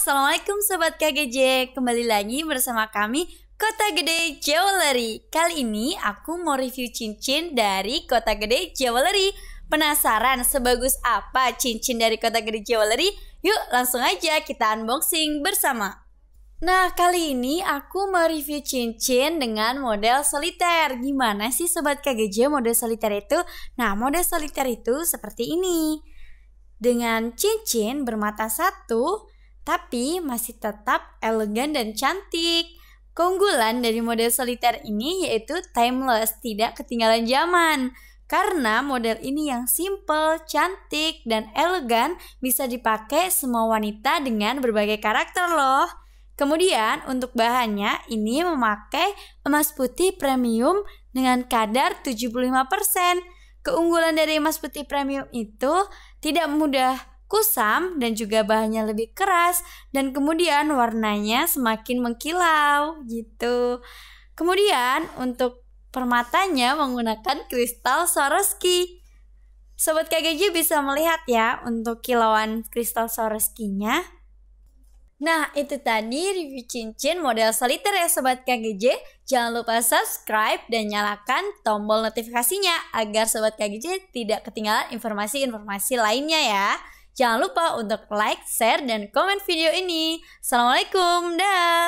Assalamualaikum Sobat KGJ Kembali lagi bersama kami Kota Gede Jewelry Kali ini aku mau review cincin dari Kota Gede Jewelry Penasaran sebagus apa cincin dari Kota Gede Jewelry? Yuk langsung aja kita unboxing bersama Nah, kali ini aku mau review cincin dengan model soliter. Gimana sih sobat KGJ model soliter itu? Nah, model soliter itu seperti ini. Dengan cincin bermata satu, tapi masih tetap elegan dan cantik. Keunggulan dari model soliter ini yaitu timeless, tidak ketinggalan zaman. Karena model ini yang simple, cantik, dan elegan bisa dipakai semua wanita dengan berbagai karakter loh. Kemudian untuk bahannya ini memakai emas putih premium dengan kadar 75%. Keunggulan dari emas putih premium itu tidak mudah kusam dan juga bahannya lebih keras dan kemudian warnanya semakin mengkilau gitu. Kemudian untuk permatanya menggunakan kristal Swarovski. Sobat KGJ bisa melihat ya untuk kilauan kristal Swarovski-nya. Nah, itu tadi review cincin model soliter ya Sobat KGJ. Jangan lupa subscribe dan nyalakan tombol notifikasinya agar Sobat KGJ tidak ketinggalan informasi-informasi lainnya ya. Jangan lupa untuk like, share, dan komen video ini. Assalamualaikum, dah.